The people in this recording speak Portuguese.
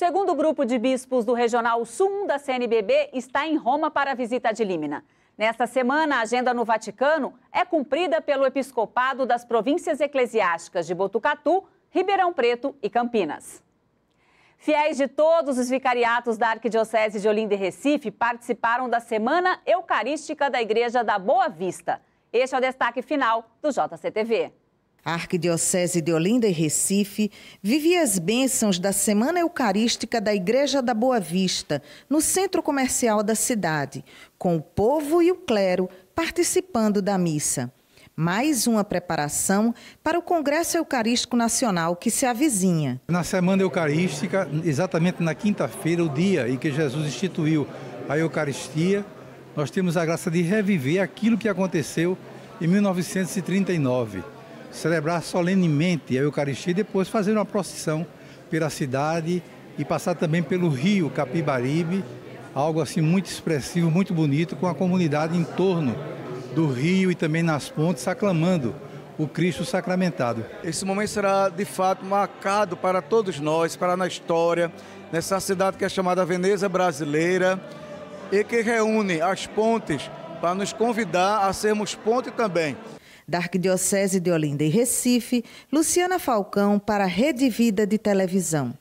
Segundo grupo de bispos do Regional Sul da CNBB, está em Roma para a visita de Límina. Nesta semana, a agenda no Vaticano é cumprida pelo episcopado das províncias eclesiásticas de Botucatu, Ribeirão Preto e Campinas. Fiéis de todos os vicariatos da Arquidiocese de Olinda e Recife participaram da Semana Eucarística da Igreja da Boa Vista. Este é o destaque final do JCTV. A Arquidiocese de Olinda e Recife vive as bênçãos da Semana Eucarística da Igreja da Boa Vista, no centro comercial da cidade, com o povo e o clero participando da missa. Mais uma preparação para o Congresso Eucarístico Nacional que se avizinha. Na Semana Eucarística, exatamente na quinta-feira, o dia em que Jesus instituiu a Eucaristia, nós temos a graça de reviver aquilo que aconteceu em 1939 celebrar solenemente a Eucaristia e depois fazer uma procissão pela cidade e passar também pelo rio Capibaribe, algo assim muito expressivo, muito bonito, com a comunidade em torno do rio e também nas pontes aclamando o Cristo sacramentado. Esse momento será de fato marcado para todos nós, para na história, nessa cidade que é chamada Veneza Brasileira e que reúne as pontes para nos convidar a sermos ponte também da Arquidiocese de Olinda e Recife, Luciana Falcão para a Rede Vida de Televisão.